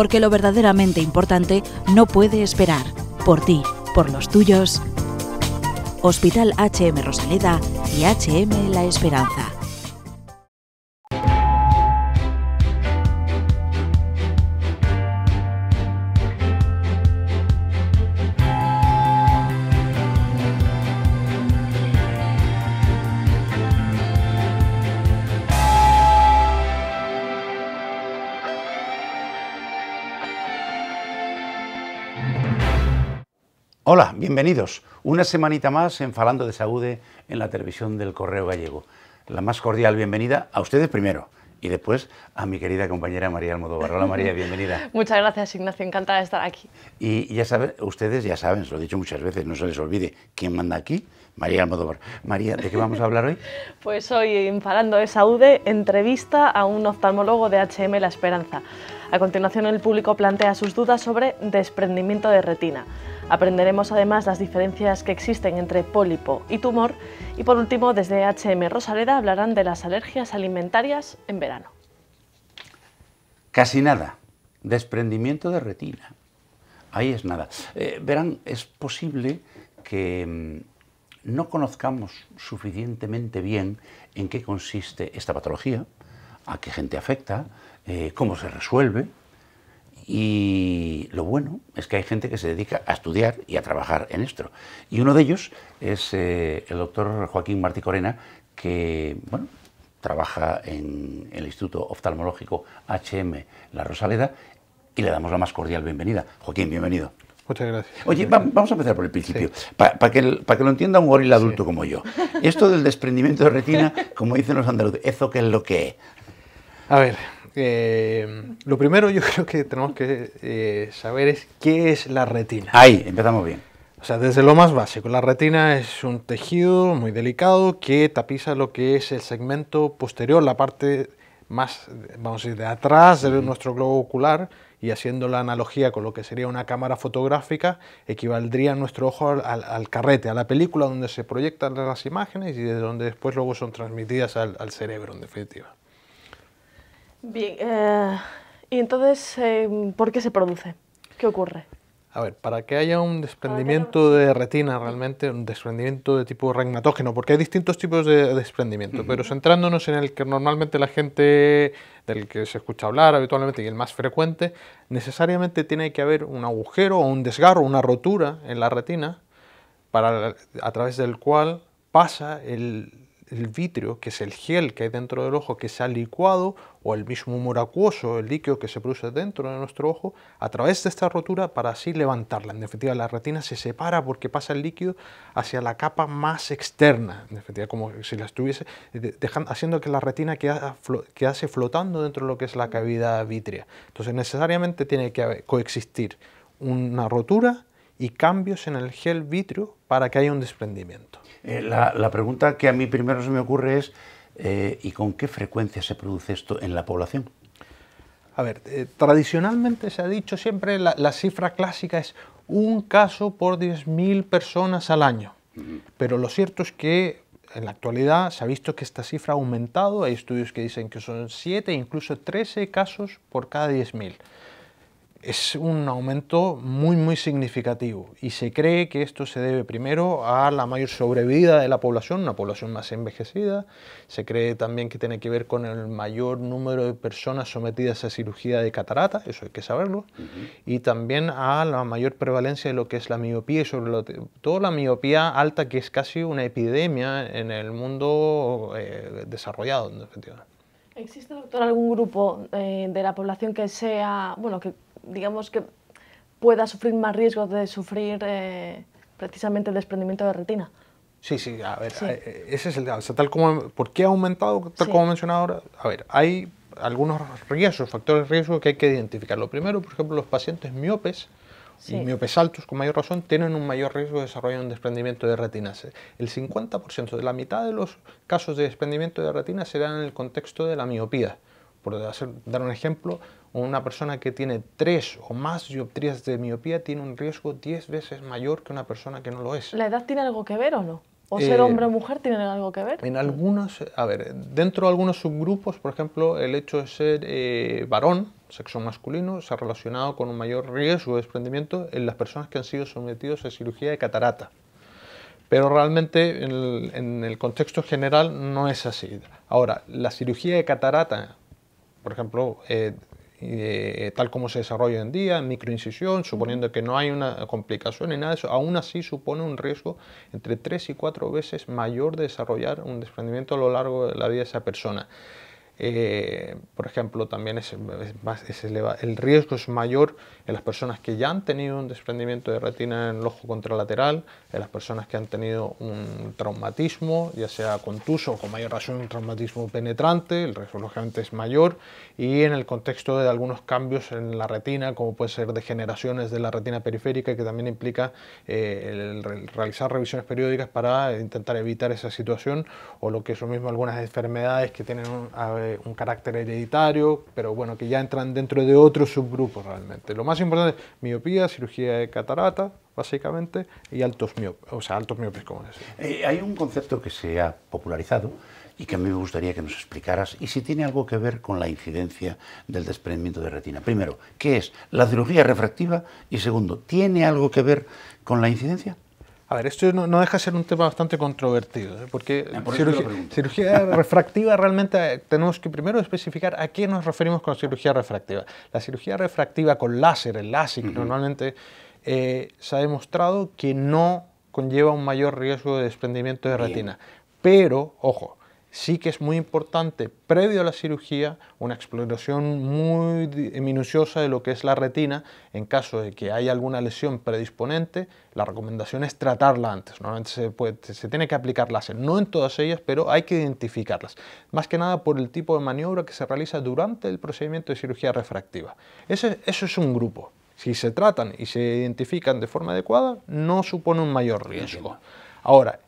porque lo verdaderamente importante no puede esperar. Por ti, por los tuyos. Hospital HM Rosaleda y HM La Esperanza. Hola, bienvenidos. Una semanita más en Falando de Saúde en la televisión del Correo Gallego. La más cordial bienvenida a ustedes primero y después a mi querida compañera María Almodóvar. Hola María, bienvenida. Muchas gracias Ignacio, encantada de estar aquí. Y ya saben, ustedes ya saben, se lo he dicho muchas veces, no se les olvide, ¿quién manda aquí? María Almodóvar. María, ¿de qué vamos a hablar hoy? pues hoy, en Falando de Saúde, entrevista a un oftalmólogo de HM La Esperanza. A continuación el público plantea sus dudas sobre desprendimiento de retina. Aprenderemos además las diferencias que existen entre pólipo y tumor y por último desde HM Rosaleda hablarán de las alergias alimentarias en verano. Casi nada. Desprendimiento de retina. Ahí es nada. Eh, verán, es posible que mm, no conozcamos suficientemente bien en qué consiste esta patología, a qué gente afecta, eh, cómo se resuelve, y lo bueno es que hay gente que se dedica a estudiar y a trabajar en esto. Y uno de ellos es eh, el doctor Joaquín Martí Corena, que bueno, trabaja en el Instituto Oftalmológico HM La Rosaleda y le damos la más cordial bienvenida. Joaquín, bienvenido. Muchas gracias. Oye, vamos a empezar por el principio, para que, que, lo entienda un gorila adulto como yo. Esto del desprendimiento de retina, como dicen los andaluces, eso que es lo que es. A ver, eh, lo primero yo creo que tenemos que eh, saber es qué es la retina. Ahí, empezamos bien. O sea, desde lo más básico, la retina es un tejido muy delicado que tapiza lo que es el segmento posterior, la parte más, vamos a decir, de atrás de nuestro globo ocular y haciendo la analogía con lo que sería una cámara fotográfica, equivaldría nuestro ojo al, carrete, a la película donde se proyectan las imágenes y de donde después luego son transmitidas al cerebro, en definitiva. Bien, eh, y entonces, eh, ¿por qué se produce? ¿Qué ocurre? A ver, para que haya un desprendimiento de retina realmente, un desprendimiento de tipo regmatógeno, porque hay distintos tipos de desprendimiento, pero centrándonos en el que normalmente la gente del que se escucha hablar habitualmente y el más frecuente, necesariamente tiene que haber un agujero o un desgarro, una rotura en la retina para, a través del cual pasa el el vitrio, que es el gel que hay dentro del ojo que se ha licuado, o el mismo humor acuoso, el líquido que se produce dentro de nuestro ojo, a través de esta rotura para así levantarla. En definitiva, la retina se separa porque pasa el líquido hacia la capa más externa, en definitiva, como si la estuviese dejando, haciendo que la retina que quedase flotando dentro de lo que es la cavidad vítrea. Entonces, necesariamente tiene que coexistir una rotura y cambios en el gel vitrio para que haya un desprendimiento. Eh, la, pregunta que a mí primero se me ocurre es, eh, ¿y con qué frecuencia se produce esto en la población? A ver, eh, tradicionalmente se ha dicho siempre, la, cifra clásica es un caso por 10.000 personas al año. Pero lo cierto es que en la actualidad se ha visto que esta cifra ha aumentado, hay estudios que dicen que son 7 incluso 13 casos por cada 10.000 es un aumento muy muy significativo y se cree que esto se debe primero a la mayor sobrevida de la población, una población más envejecida, se cree también que tiene que ver con el mayor número de personas sometidas a cirugía de catarata, eso hay que saberlo, y también a la mayor prevalencia de lo que es la miopía y sobre todo la miopía alta que es casi una epidemia en el mundo eh, desarrollado en ¿Existe, doctor, algún grupo eh, de la población que sea, bueno, que digamos que pueda sufrir más riesgo de sufrir eh, precisamente el desprendimiento de retina. Sí, sí, a ver, eh, eh, ese es el caso. tal como, ¿Por qué ha aumentado, tal como mencionaba ahora? A ver, hay algunos riesgos, factores de riesgo que hay que identificar. Lo primero, por ejemplo, los pacientes miopes y miopes altos con mayor razón tienen un mayor riesgo de desarrollar un desprendimiento de retina. El 50%, de la mitad de los casos de desprendimiento de retina serán en el contexto de la miopía. Por dar un ejemplo, una persona que tiene tres o más dioptrías de miopía tiene un riesgo diez veces mayor que una persona que no lo es. ¿La edad tiene algo que ver o no? ¿O ser eh, hombre o mujer tiene algo que ver? En algunos, a ver, dentro de algunos subgrupos, por ejemplo, el hecho de ser eh, varón, sexo masculino, se ha relacionado con un mayor riesgo de desprendimiento en las personas que han sido sometidos a cirugía de catarata. Pero realmente en el, contexto general no es así. Ahora, la cirugía de catarata, por ejemplo, eh, eh, tal como se desarrolla en día, microincisión, suponiendo que no hay una complicación ni nada de eso, aún así supone un riesgo entre tres y cuatro veces mayor de desarrollar un desprendimiento a lo largo de la vida de esa persona. Eh, por ejemplo, también es, el riesgo es mayor en las personas que ya han tenido un desprendimiento de retina en el ojo contralateral, en las personas que han tenido un traumatismo, ya sea contuso o con mayor razón un traumatismo penetrante, el riesgo lógicamente es mayor, y en el contexto de algunos cambios en la retina, como puede ser degeneraciones de la retina periférica, que también implica eh, realizar revisiones periódicas para intentar evitar esa situación, o lo que es lo mismo algunas enfermedades que tienen... Un, un carácter hereditario, pero bueno, que ya entran dentro de otros subgrupos realmente. Lo más importante, es miopía, cirugía de catarata, básicamente, y altos miopes, o sea, altos miopes, como eh, hay un concepto que se ha popularizado y que a mí me gustaría que nos explicaras, y si tiene algo que ver con la incidencia del desprendimiento de retina. Primero, ¿qué es la cirugía refractiva? Y segundo, ¿tiene algo que ver con la incidencia? A ver, esto no, deja de ser un tema bastante controvertido, ¿eh? porque ah, cirugía, refractiva realmente eh, tenemos que primero especificar a qué nos referimos con cirugía refractiva. La cirugía refractiva con láser, el LASIK normalmente, eh, se ha demostrado que no conlleva un mayor riesgo de desprendimiento de retina. Pero, ojo, sí que es muy importante, previo a la cirugía, una exploración muy minuciosa de lo que es la retina. En caso de que haya alguna lesión predisponente, la recomendación es tratarla antes. Normalmente se, tiene que aplicar e no en todas ellas, pero hay que identificarlas. Más que nada por el tipo de maniobra que se realiza durante el procedimiento de cirugía refractiva. eso es un grupo. Si se tratan y se identifican de forma adecuada, no supone un mayor riesgo. Ahora,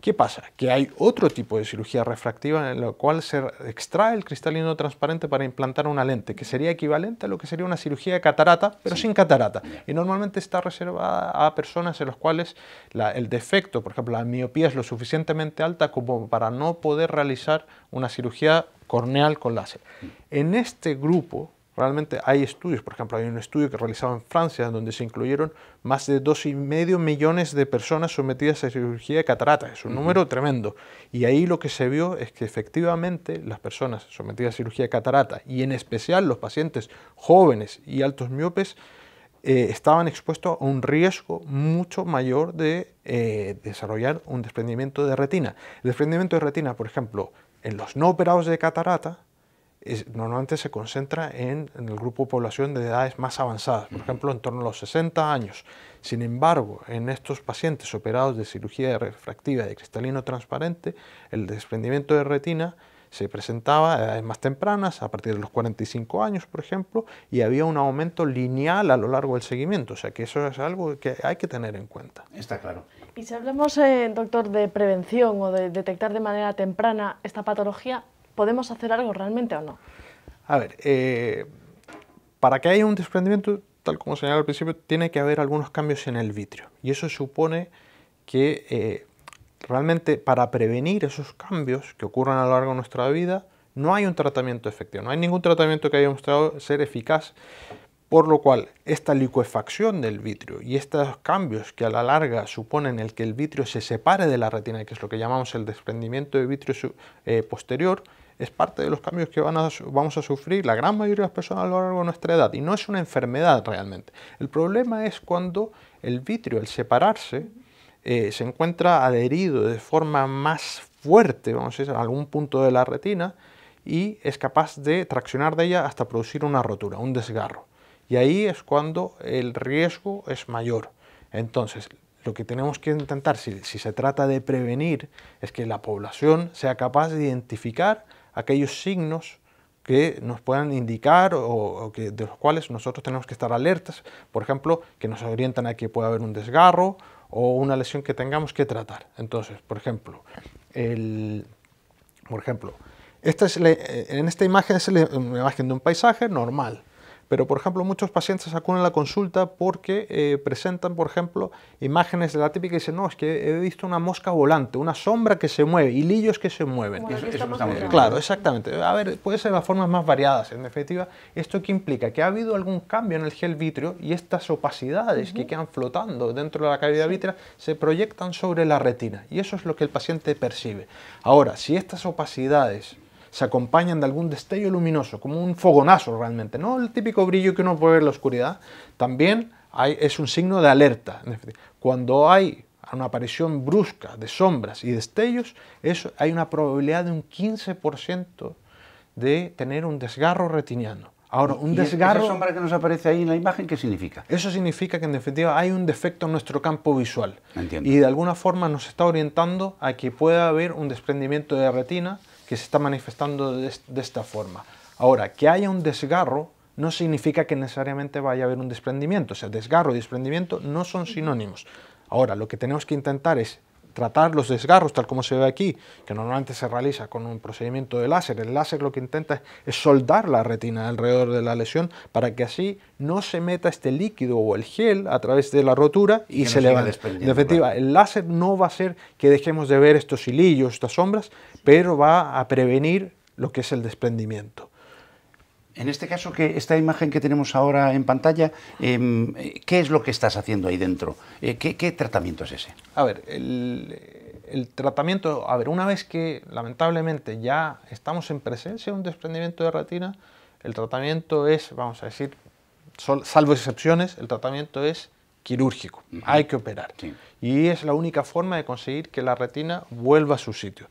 ¿Qué pasa? Que hay otro tipo de cirugía refractiva en la cual se extrae el cristalino transparente para implantar una lente, que sería equivalente a lo que sería una cirugía de catarata, pero sin catarata. Y normalmente está reservada a personas en las cuales el defecto, por ejemplo, la miopía es lo suficientemente alta como para no poder realizar una cirugía corneal con láser. En este grupo Realmente hay estudios, por ejemplo, hay un estudio que realizado en Francia donde se incluyeron más de 2,5 millones de personas sometidas a cirugía de catarata. Es un número tremendo. Y ahí lo que se vio es que efectivamente las personas sometidas a cirugía de catarata, y en especial los pacientes jóvenes y altos miopes, eh, estaban expuestos a un riesgo mucho mayor de eh, desarrollar un desprendimiento de retina. El desprendimiento de retina, por ejemplo, en los no operados de catarata, normalmente se concentra en, el grupo de población de edades más avanzadas, por ejemplo, en torno a los 60 años. Sin embargo, en estos pacientes operados de cirugía refractiva de cristalino transparente, el desprendimiento de retina se presentaba a edades más tempranas, a partir de los 45 años, por ejemplo, y había un aumento lineal a lo largo del seguimiento. O sea que eso es algo que hay que tener en cuenta. Está claro. Y si hablamos, eh, doctor, de prevención o de detectar de manera temprana esta patología, podemos hacer algo realmente o no? A ver, eh, para que haya un desprendimiento, tal como señalaba al principio, tiene que haber algunos cambios en el vitrio. Y eso supone que eh, realmente para prevenir esos cambios que ocurran a lo largo de nuestra vida, no hay un tratamiento efectivo, no hay ningún tratamiento que haya mostrado ser eficaz por lo cual, esta licuefacción del vitrio y estos cambios que a la larga suponen el que el vitrio se separe de la retina, que es lo que llamamos el desprendimiento de vitrio eh, posterior, es parte de los cambios que vamos a sufrir la gran mayoría de las personas a lo largo de nuestra edad. Y no es una enfermedad realmente. El problema es cuando el vitrio, al separarse, eh, se encuentra adherido de forma más fuerte, vamos a decir, a algún punto de la retina y es capaz de traccionar de ella hasta producir una rotura, un desgarro. Y ahí es cuando el riesgo es mayor. Entonces, lo que tenemos que intentar, si, se trata de prevenir, es que la población sea capaz de identificar aquellos signos que nos puedan indicar o, de los cuales nosotros tenemos que estar alertas, por ejemplo, que nos orientan a que pueda haber un desgarro o una lesión que tengamos que tratar. Entonces, por ejemplo, por ejemplo esta es en esta imagen es la imagen de un paisaje normal, pero, por ejemplo, muchos pacientes acuden a la consulta porque eh, presentan, por ejemplo, imágenes de la típica y dicen, no, es que he visto una mosca volante, una sombra que se mueve, y lillos que se mueven. claro, exactamente. A ver, puede ser las formas más variadas, en efectiva, ¿Esto qué implica? Que ha habido algún cambio en el gel vitrio y estas opacidades que quedan flotando dentro de la cavidad vítrea se proyectan sobre la retina y eso es lo que el paciente percibe. Ahora, si estas opacidades se acompañan de algún destello luminoso, como un fogonazo realmente, no el típico brillo que uno puede ver en la oscuridad, también es un signo de alerta. Cuando hay una aparición brusca de sombras y destellos, eso, hay una probabilidad de un 15% de tener un desgarro retiniano. Ahora, un ¿Y desgarro... Esa sombra que nos aparece ahí en la imagen, ¿qué significa? Eso significa que en definitiva hay un defecto en nuestro campo visual. Y de alguna forma nos está orientando a que pueda haber un desprendimiento de retina, que se está manifestando de, esta forma. Ahora, que haya un desgarro no significa que necesariamente vaya a haber un desprendimiento. O sea, desgarro y desprendimiento no son sinónimos. Ahora, lo que tenemos que intentar es tratar los desgarros, tal como se ve aquí, que normalmente se realiza con un procedimiento de láser. El láser lo que intenta es soldar la retina alrededor de la lesión para que así no se meta este líquido o el gel a través de la rotura y, le se a levante. En efectiva, el láser no va a hacer que dejemos de ver estos hilillos, estas sombras, pero va a prevenir lo que es el desprendimiento. En este caso, que esta imagen que tenemos ahora en pantalla, em, ¿qué es lo que estás haciendo ahí dentro? Eh, ¿qué, tratamiento es ese? A ver, el, tratamiento, a ver, una vez que lamentablemente ya estamos en presencia de un desprendimiento de retina, el tratamiento es, vamos a decir, salvo excepciones, el tratamiento es quirúrgico, hay que operar. Y es la única forma de conseguir que la retina vuelva a su sitio.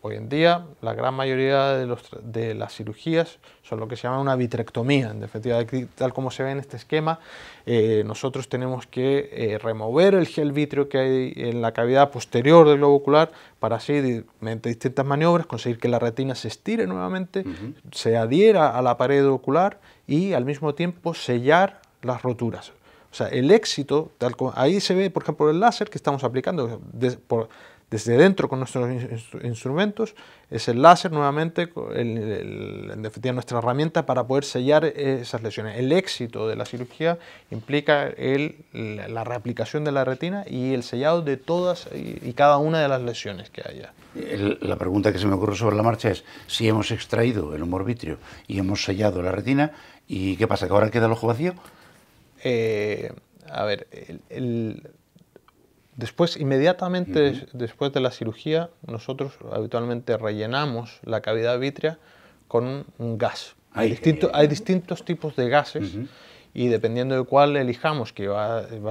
Hoy en día, la gran mayoría de, las cirugías son lo que se llama una vitrectomía. En definitiva, tal como se ve en este esquema, eh, nosotros tenemos que eh, remover el gel vitrio que hay en la cavidad posterior del globo ocular para así, mediante distintas maniobras, conseguir que la retina se estire nuevamente, se adhiera a la pared ocular y al mismo tiempo sellar las roturas. O sea, el éxito, tal ahí se ve, por ejemplo, el láser que estamos aplicando desde dentro con nuestros instrumentos, es el láser nuevamente, en definitiva nuestra herramienta para poder sellar esas lesiones. El éxito de la cirugía implica la reaplicación de la retina y el sellado de todas y cada una de las lesiones que haya. La pregunta que se me ocurre sobre la marcha es si hemos extraído el humor vitrio y hemos sellado la retina, ¿y qué pasa? ¿Que ahora queda el ojo vacío? Eh, a ver, el, Después, inmediatamente después de la cirugía, nosotros habitualmente rellenamos la cavidad vítrea con un gas. hay, distintos tipos de gases y dependiendo de cuál elijamos, que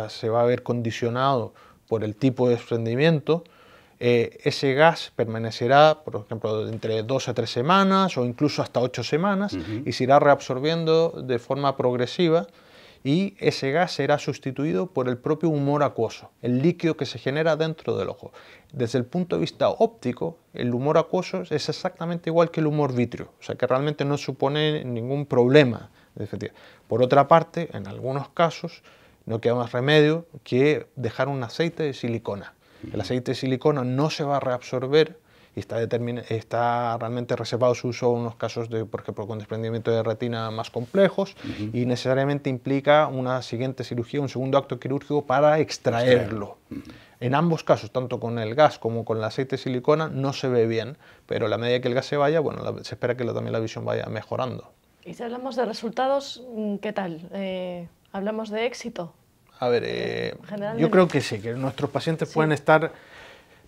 se va a ver condicionado por el tipo de desprendimiento, eh, ese gas permanecerá, por ejemplo, entre dos a tres semanas o incluso hasta ocho semanas y se irá reabsorbiendo de forma progresiva y ese gas será sustituido por el propio humor acuoso, el líquido que se genera dentro del ojo. Desde el punto de vista óptico, el humor acuoso es exactamente igual que el humor vitrio, o sea que realmente no supone ningún problema. Por otra parte, en algunos casos no queda más remedio que dejar un aceite de silicona. El aceite de silicona no se va a reabsorber y está, realmente reservado su uso en unos casos, de, por ejemplo, con desprendimiento de retina más complejos y necesariamente implica una siguiente cirugía, un segundo acto quirúrgico para extraerlo. En ambos casos, tanto con el gas como con el aceite de silicona, no se ve bien, pero a la medida que el gas se vaya, bueno, se espera que también la visión vaya mejorando. Y si hablamos de resultados, mm, ¿qué tal? Eh, ¿Hablamos de éxito? A ver, eh, yo creo que sí, que nuestros pacientes pueden estar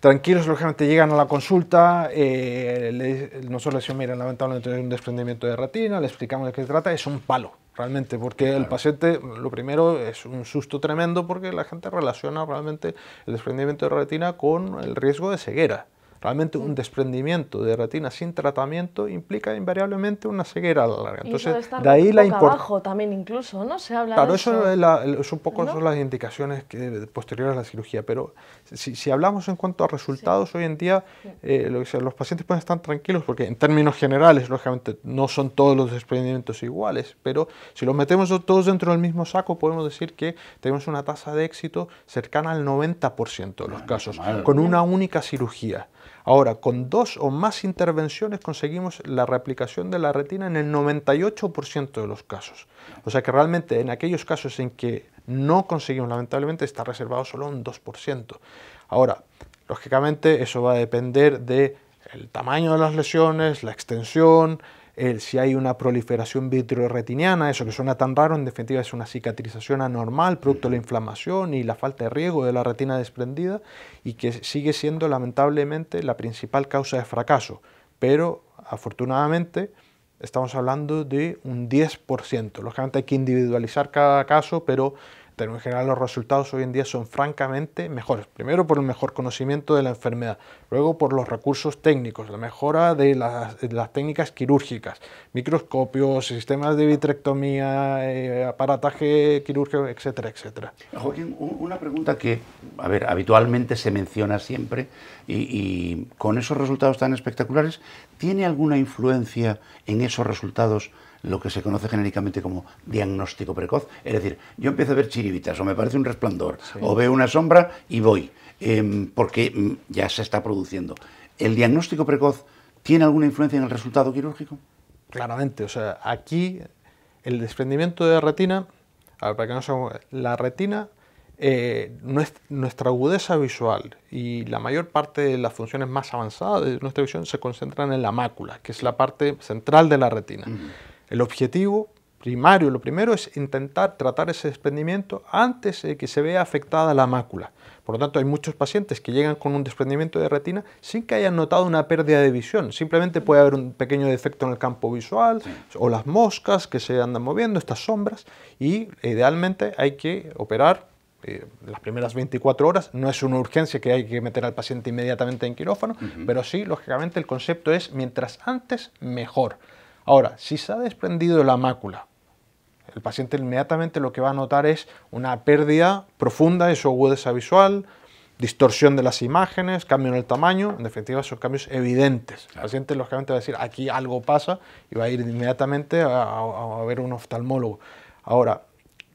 tranquilos, lógicamente llegan a la consulta, eh, le, nosotros mira, decimos, mira, lamentablemente hay un desprendimiento de retina, le explicamos de qué se trata, es un palo, realmente, porque el paciente, lo primero, es un susto tremendo porque la gente relaciona realmente el desprendimiento de retina con el riesgo de ceguera. Realmente un desprendimiento de retina sin tratamiento implica invariablemente una ceguera a larga. Entonces, de ahí la importancia. también incluso, ¿no? Se habla claro, eso, es, un poco son las indicaciones que, posteriores a la cirugía, pero si, hablamos en cuanto a resultados, hoy en día eh, lo que los pacientes pueden estar tranquilos porque en términos generales, lógicamente, no son todos los desprendimientos iguales, pero si los metemos todos dentro del mismo saco, podemos decir que tenemos una tasa de éxito cercana al 90% de los ah, casos, con una única cirugía. Ahora, con dos o más intervenciones conseguimos la reaplicación de la retina en el 98% de los casos. O sea que realmente en aquellos casos en que no conseguimos, lamentablemente, está reservado solo un 2%. Ahora, lógicamente eso va a depender del tamaño de las lesiones, la extensión, eh, si hay una proliferación vitreo-retiniana eso que suena tan raro, en definitiva es una cicatrización anormal, producto de la inflamación y la falta de riego de la retina desprendida, y que sigue siendo lamentablemente la principal causa de fracaso. Pero afortunadamente estamos hablando de un 10%. Lógicamente hay que individualizar cada caso, pero pero en general los resultados hoy en día son francamente mejores. Primero por el mejor conocimiento de la enfermedad, luego por los recursos técnicos, la mejora de las, técnicas quirúrgicas, microscopios, sistemas de vitrectomía, eh, aparataje quirúrgico, etcétera, etcétera. Joaquín, una pregunta que, a ver, habitualmente se menciona siempre y con esos resultados tan espectaculares, ¿tiene alguna influencia en esos resultados? lo que se conoce genéricamente como diagnóstico precoz. Es decir, yo empiezo a ver chiribitas o me parece un resplandor o veo una sombra y voy, em, porque mm, ya se está produciendo. ¿El diagnóstico precoz tiene alguna influencia en el resultado quirúrgico? Claramente, o sea, aquí el desprendimiento de la retina, a ver, para que no seamos, la retina eh, nuestra agudeza visual y la mayor parte de las funciones más avanzadas de nuestra visión se concentran en la mácula, que es la parte central de la retina. El objetivo primario, lo primero es intentar tratar ese desprendimiento antes de que se vea afectada la mácula. Por lo tanto, hay muchos pacientes que llegan con un desprendimiento de retina sin que hayan notado una pérdida de visión. Simplemente puede haber un pequeño defecto en el campo visual o las moscas que se andan moviendo, estas sombras, y idealmente hay que operar eh, las primeras 24 horas. No es una urgencia que hay que meter al paciente inmediatamente en quirófano, pero sí, lógicamente, el concepto es mientras antes, mejor. Ahora, si se ha desprendido la mácula, el paciente inmediatamente lo que va a notar es una pérdida profunda de su agudeza visual, distorsión de las imágenes, cambio en el tamaño, en definitiva son cambios evidentes. El paciente lógicamente va a decir, aquí algo pasa y va a ir inmediatamente a, a, a ver un oftalmólogo. Ahora,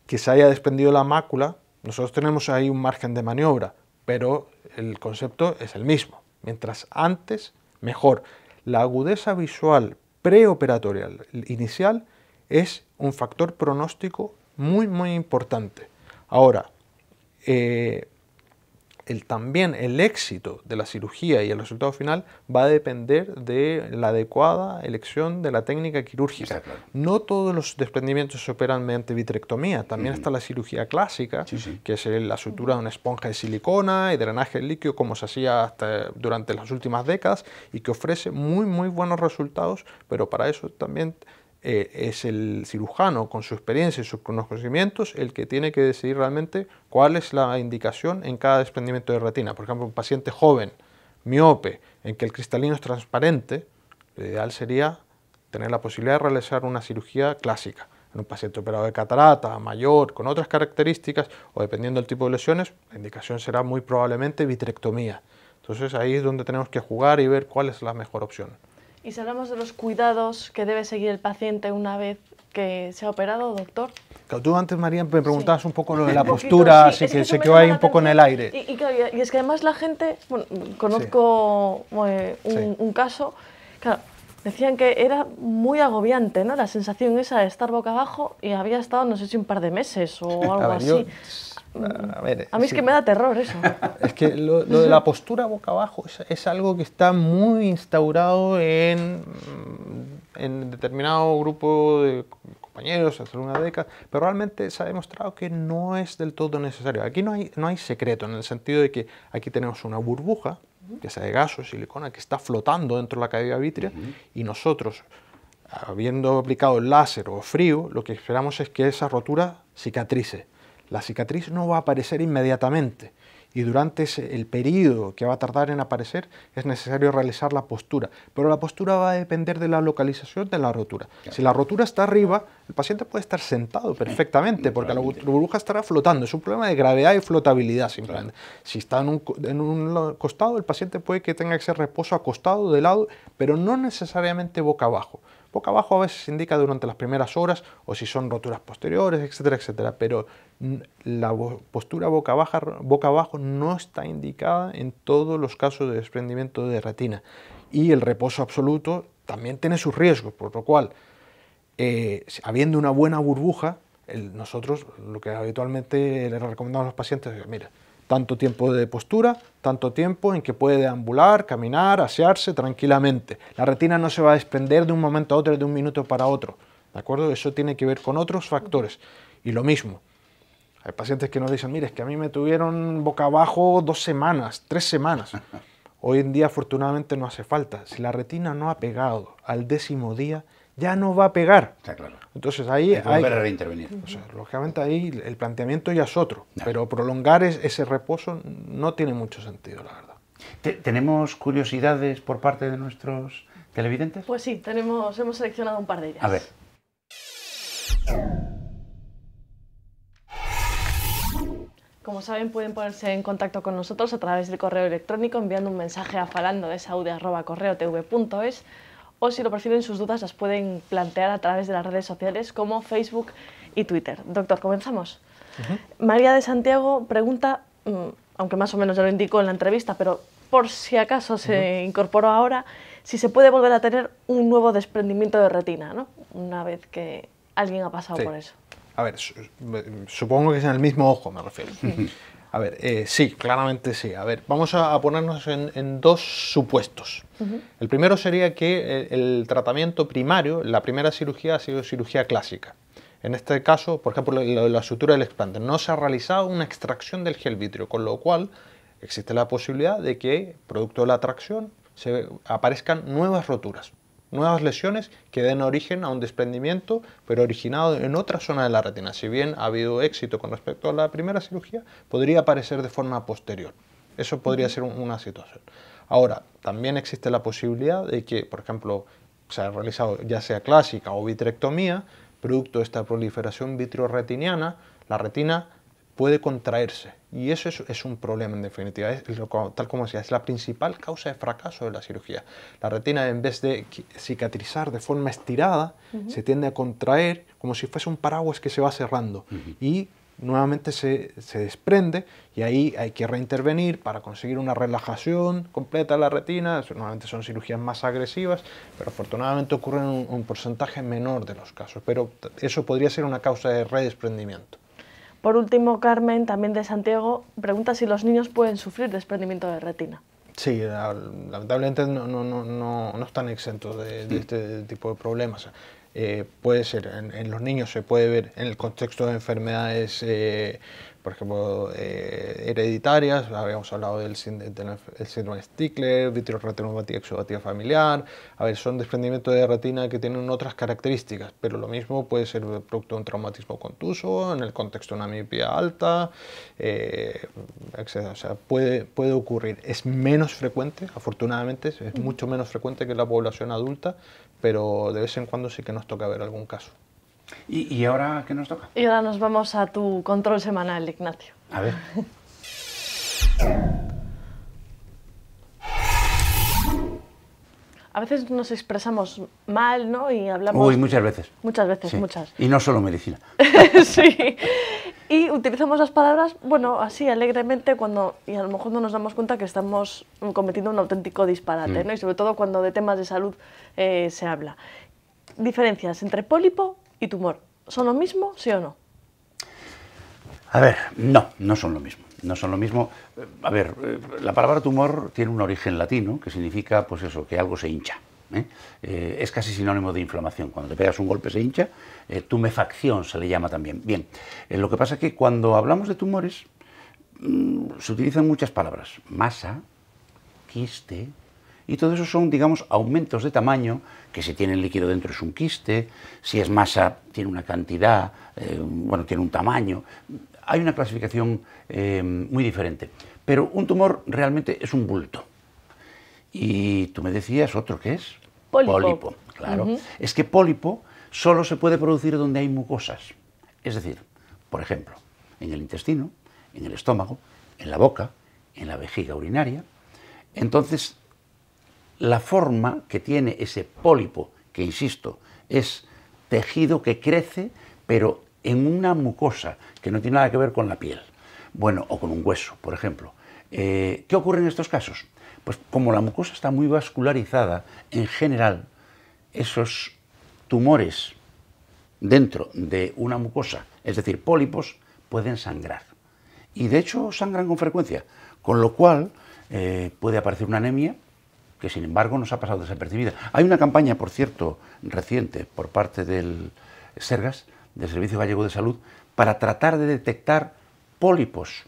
que se haya desprendido la mácula, nosotros tenemos ahí un margen de maniobra, pero el concepto es el mismo. Mientras antes, mejor. La agudeza visual preoperatorial inicial es un factor pronóstico muy, muy importante. Ahora, eh, también el éxito de la cirugía y el resultado final va a depender de la adecuada elección de la técnica quirúrgica. No todos los desprendimientos se operan mediante vitrectomía, también está la cirugía clásica, que es la sutura de una esponja de silicona y drenaje líquido como se hacía durante las últimas décadas y que ofrece muy muy buenos resultados, pero para eso también eh, es el cirujano con su experiencia y sus conocimientos el que tiene que decidir realmente cuál es la indicación en cada desprendimiento de retina. Por ejemplo, un paciente joven, miope, en que el cristalino es transparente, lo ideal sería tener la posibilidad de realizar una cirugía clásica. En un paciente operado de catarata, mayor, con otras características o dependiendo del tipo de lesiones, la indicación será muy probablemente vitrectomía. Entonces ahí es donde tenemos que jugar y ver cuál es la mejor opción. Y si hablamos de los cuidados que debe seguir el paciente una vez que se ha operado, doctor. Tú antes, María, me preguntabas un poco lo de la postura, así que, se quedó ahí un poco en el aire. Y, es que además la gente, bueno, conozco un, caso, claro, decían que era muy agobiante, ¿no? La sensación esa de estar boca abajo y había estado, no sé si un par de meses o algo así. Mm. A, mí es que me da terror eso. Es que lo, de la postura boca abajo es, algo que está muy instaurado en, mm, determinado grupo de compañeros hace una década, pero realmente se ha demostrado que no es del todo necesario. Aquí no hay, no hay secreto, en el sentido de que aquí tenemos una burbuja, que sea de gas o silicona, que está flotando dentro de la cavidad vitria, y nosotros, habiendo aplicado el láser o frío, lo que esperamos es que esa rotura cicatrice. La cicatriz no va a aparecer inmediatamente y durante el periodo que va a tardar en aparecer es necesario realizar la postura. Pero la postura va a depender de la localización de la rotura. Si la rotura está arriba, el paciente puede estar sentado perfectamente, porque la burbuja estará flotando. Es un problema de gravedad y flotabilidad simplemente. Si está en un, en un, costado, el paciente puede que tenga que ser reposo acostado, de lado, pero no necesariamente boca abajo. Boca abajo a veces se indica durante las primeras horas o si son roturas posteriores, etcétera, etcétera. Pero la postura boca, boca abajo no está indicada en todos los casos de desprendimiento de retina. Y el reposo absoluto también tiene sus riesgos, por lo cual, eh, habiendo una buena burbuja, nosotros lo que habitualmente le recomendamos a los pacientes es, mira, tanto tiempo de postura, tanto tiempo en que puede deambular, caminar, asearse tranquilamente. La retina no se va a desprender de un momento a otro, de un minuto para otro. ¿De acuerdo? Eso tiene que ver con otros factores. Y lo mismo, hay pacientes que nos dicen, mire, es que a mí me tuvieron boca abajo dos semanas, tres semanas. Hoy en día afortunadamente no hace falta. Si la retina no ha pegado al décimo día, ya no va a pegar. claro. Entonces ahí hay a intervenir lógicamente ahí el planteamiento ya es otro, pero prolongar ese reposo no tiene mucho sentido, la verdad. ¿Tenemos curiosidades por parte de nuestros televidentes? Pues sí, tenemos, hemos seleccionado un par de ellas. A ver. Como saben, pueden ponerse en contacto con nosotros a través del correo electrónico enviando un mensaje a falando de o si lo prefieren sus dudas las pueden plantear a través de las redes sociales como Facebook y Twitter. Doctor, comenzamos. María de Santiago pregunta, mm, aunque más o menos ya lo indicó en la entrevista, pero por si acaso se incorporó ahora, si se puede volver a tener un nuevo desprendimiento de retina, ¿no? Una vez que alguien ha pasado por eso. A ver, supongo que es en el mismo ojo, me refiero. A ver, eh, sí, claramente sí. A ver, vamos a, ponernos en, dos supuestos. El primero sería que el, tratamiento primario, la primera cirugía ha sido cirugía clásica. En este caso, por ejemplo, la, sutura del explante. No se ha realizado una extracción del gel vitrio, con lo cual existe la posibilidad de que, producto de la atracción, se aparezcan nuevas roturas nuevas lesiones que den origen a un desprendimiento, pero originado en otra zona de la retina. Si bien ha habido éxito con respecto a la primera cirugía, podría aparecer de forma posterior. Eso podría ser una situación. Ahora, también existe la posibilidad de que, por ejemplo, se ha realizado ya sea clásica o vitrectomía, producto de esta proliferación vitriorretiniana, la retina puede contraerse. Y eso es, un problema en definitiva, tal como decía, es la principal causa de fracaso de la cirugía. La retina en vez de cicatrizar de forma estirada, se tiende a contraer como si fuese un paraguas que se va cerrando y nuevamente se, desprende y ahí hay que reintervenir para conseguir una relajación completa de la retina. Normalmente son cirugías más agresivas, pero afortunadamente ocurren un, un porcentaje menor de los casos. Pero eso podría ser una causa de redesprendimiento. Por último, Carmen, también de Santiago, pregunta si los niños pueden sufrir desprendimiento de retina. Sí, lamentablemente no, no, no, no están exentos de, mm. este tipo de problemas. Eh, puede ser, en, los niños se puede ver en el contexto de enfermedades eh, por ejemplo, eh, hereditarias, habíamos hablado del, síndrome de Stickler, vitrorretinopatía exudativa familiar, a ver, son desprendimientos de retina que tienen otras características, pero lo mismo puede ser producto de un traumatismo contuso, en el contexto de una miopía alta, eh, etc. O sea, puede, puede ocurrir. Es menos frecuente, afortunadamente, es mm. mucho menos frecuente que en la población adulta, pero de vez en cuando sí que nos toca ver algún caso. ¿Y, ahora qué nos toca? Y ahora nos vamos a tu control semanal, Ignacio. A ver. a veces nos expresamos mal, ¿no? Y hablamos... Uy, muchas veces. Muchas veces, muchas. Y no solo medicina. sí. Y utilizamos las palabras, bueno, así alegremente cuando, y a lo mejor no nos damos cuenta que estamos cometiendo un auténtico disparate, mm. ¿no? Y sobre todo cuando de temas de salud eh, se habla. Diferencias entre pólipo tumor, ¿son lo mismo, sí o no? A ver, no, no son lo mismo. No son lo mismo. A ver, la palabra tumor tiene un origen latino que significa, pues eso, que algo se hincha. ¿eh? Eh, es casi sinónimo de inflamación. Cuando te pegas un golpe se hincha. Eh, tumefacción se le llama también. Bien, lo que pasa es que cuando hablamos de tumores mm, se utilizan muchas palabras. Masa, quiste, y todo eso son, digamos, aumentos de tamaño, que si tiene el líquido dentro es un quiste, si es masa tiene una cantidad, eh, bueno, tiene un tamaño. Hay una clasificación eh, muy diferente, pero un tumor realmente es un bulto. Y tú me decías otro que es pólipo. claro. Es que pólipo solo se puede producir donde hay mucosas. Es decir, por ejemplo, en el intestino, en el estómago, en la boca, en la vejiga urinaria. Entonces, la forma que tiene ese pólipo, que insisto, es tejido que crece, pero en una mucosa, que no tiene nada que ver con la piel, bueno, o con un hueso, por ejemplo. Eh, ¿Qué ocurre en estos casos? Pues como la mucosa está muy vascularizada, en general, esos tumores dentro de una mucosa, es decir, pólipos, pueden sangrar. Y de hecho sangran con frecuencia, con lo cual eh, puede aparecer una anemia que sin embargo nos ha pasado desapercibida. Hay una campaña, por cierto, reciente por parte del Sergas, del Servicio Gallego de Salud, para tratar de detectar pólipos,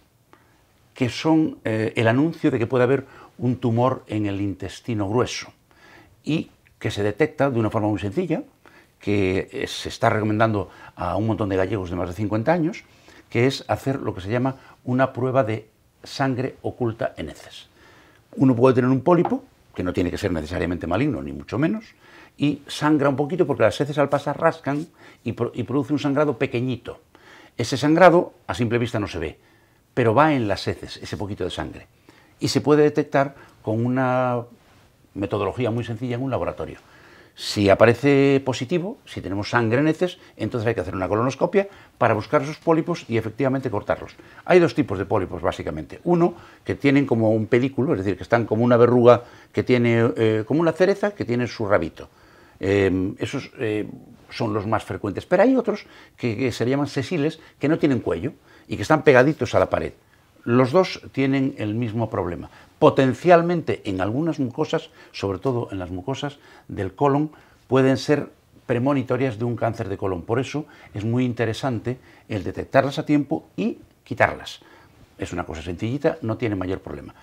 que son eh, el anuncio de que puede haber un tumor en el intestino grueso y que se detecta de una forma muy sencilla, que eh, se está recomendando a un montón de gallegos de más de 50 años, que es hacer lo que se llama una prueba de sangre oculta en heces. Uno puede tener un pólipo que no tiene que ser necesariamente maligno, ni mucho menos, y sangra un poquito porque las heces al pasar rascan y, y produce un sangrado pequeñito. Ese sangrado a simple vista no se ve, pero va en las heces, ese poquito de sangre. Y se puede detectar con una metodología muy sencilla en un laboratorio. Si aparece positivo, si tenemos sangre en heces, entonces hay que hacer una colonoscopia para buscar esos pólipos y efectivamente cortarlos. Hay dos tipos de pólipos, básicamente. Uno, que tienen como un pedículo, es decir, que están como una verruga que tiene, eh, como una cereza que tiene su rabito. Em, esos eh, son los más frecuentes. Pero hay otros que, que se llaman sesiles, que no tienen cuello y que están pegaditos a la pared. Los dos tienen el mismo problema potencialmente en algunas mucosas, sobre todo en las mucosas del colon, pueden ser premonitorias de un cáncer de colon. Por eso es muy interesante el detectarlas a tiempo y quitarlas. Es una cosa sencillita, no tiene mayor problema.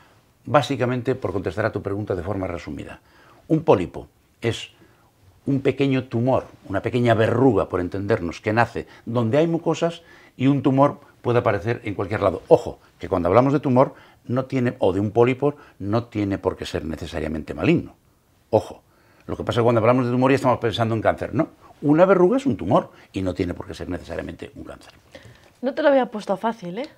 Básicamente, por contestar a tu pregunta de forma resumida, un pólipo es un pequeño tumor, una pequeña verruga, por entendernos, que nace donde hay mucosas y un tumor puede aparecer en cualquier lado. Ojo, que cuando hablamos de tumor no tiene, o de un pólipo, no tiene por qué ser necesariamente maligno. Ojo, lo que pasa es que cuando hablamos de tumor ya estamos pensando en cáncer, ¿no? Una verruga es un tumor y no tiene por qué ser necesariamente un cáncer. No te lo había puesto fácil, ¿eh?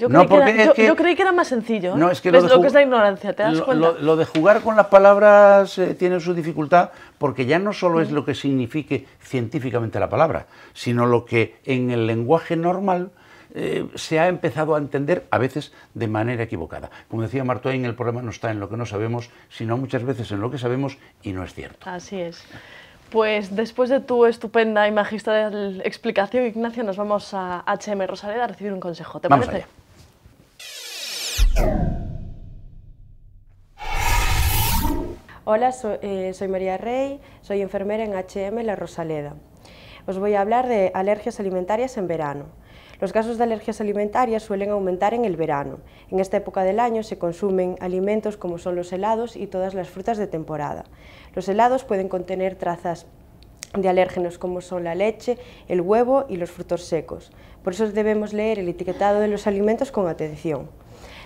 Yo, creí, que era, más sencillo. No, es que ¿eh? lo, de, que es la ignorancia, ¿te das cuenta? Lo, de jugar con las palabras eh, tiene su dificultad porque ya no solo es mm. lo que signifique científicamente la palabra, sino lo que en el lenguaje normal eh, se ha empezado a entender, a veces de manera equivocada. Como decía Mark el problema no está en lo que no sabemos, sino muchas veces en lo que sabemos y no es cierto. Así es. Pues después de tu estupenda y magistral explicación, Ignacio, nos vamos a HM Rosaleda a recibir un consejo. ¿Te vamos parece? Hola, soy, eh, soy, María Rey, soy enfermera en HM La Rosaleda. Os voy a hablar de alergias alimentarias en verano. Los casos de alergias alimentarias suelen aumentar en el verano. En esta época del año se consumen alimentos como son los helados y todas las frutas de temporada. Los helados pueden contener trazas de alérgenos como son la leche, el huevo y los frutos secos. Por eso debemos leer el etiquetado de los alimentos con atención.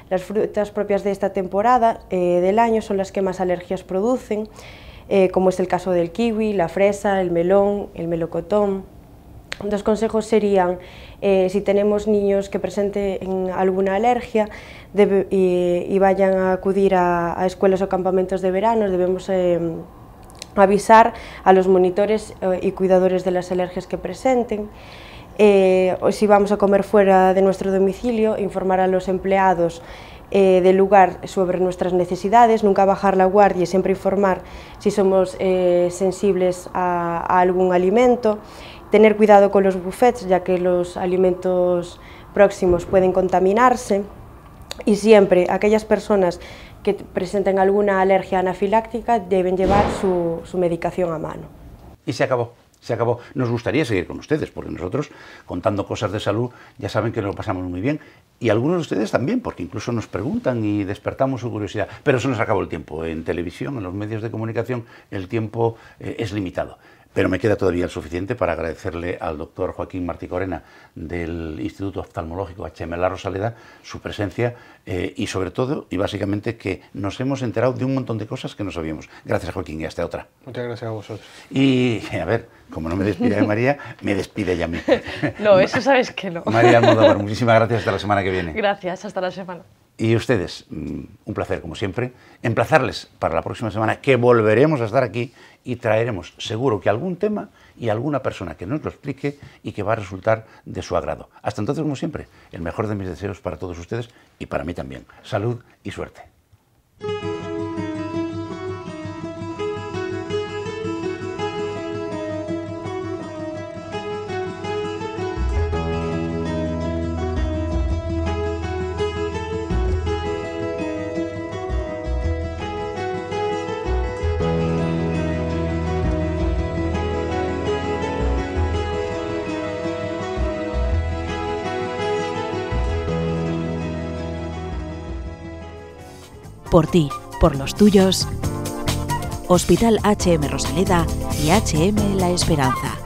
Las frutas propias de esta temporada eh, del año son las que más alergias producen, eh, como es el caso del kiwi, la fresa, el melón, el melocotón, Dos consejos serían, eh, si tenemos niños que presenten alguna alergia y, vayan a acudir a, escuelas o campamentos de verano, debemos em, avisar a los monitores eh, y cuidadores de las alergias que presenten. Eh, o si vamos a comer fuera de nuestro domicilio, informar a los empleados del lugar sobre nuestras necesidades, nunca bajar la guardia y siempre informar si somos sensibles a algún alimento tener cuidado con los buffets, ya que los alimentos próximos pueden contaminarse y siempre aquellas personas que presenten alguna alergia anafiláctica deben llevar su, su medicación a mano. Y se acabó se acabó. Nos gustaría seguir con ustedes, porque nosotros, contando cosas de salud, ya saben que lo pasamos muy bien. Y algunos de ustedes también, porque incluso nos preguntan y despertamos su curiosidad. Pero eso nos acabó el tiempo. En televisión, en los medios de comunicación, el tiempo eh, es limitado. Pero me queda todavía el suficiente para agradecerle al doctor Joaquín Martí Corena del Instituto Oftalmológico HM La Rosaleda su presencia eh, y sobre todo y básicamente que nos hemos enterado de un montón de cosas que no sabíamos. Gracias Joaquín y hasta otra. Muchas gracias a vosotros. Y a ver, como no me despide María, me despide ella a mí. no, eso sabes que no. María Almodóvar, muchísimas gracias hasta la semana que viene. Gracias, hasta la semana. Y ustedes, mm, un placer como siempre, emplazarles para la próxima semana que volveremos a estar aquí y traeremos seguro que algún tema y alguna persona que nos lo explique y que va a resultar de su agrado. Hasta entonces, como siempre, el mejor de mis deseos para todos ustedes y para mí también. Salud y suerte. por ti, por los tuyos. Hospital HM Rosaleda y HM La Esperanza.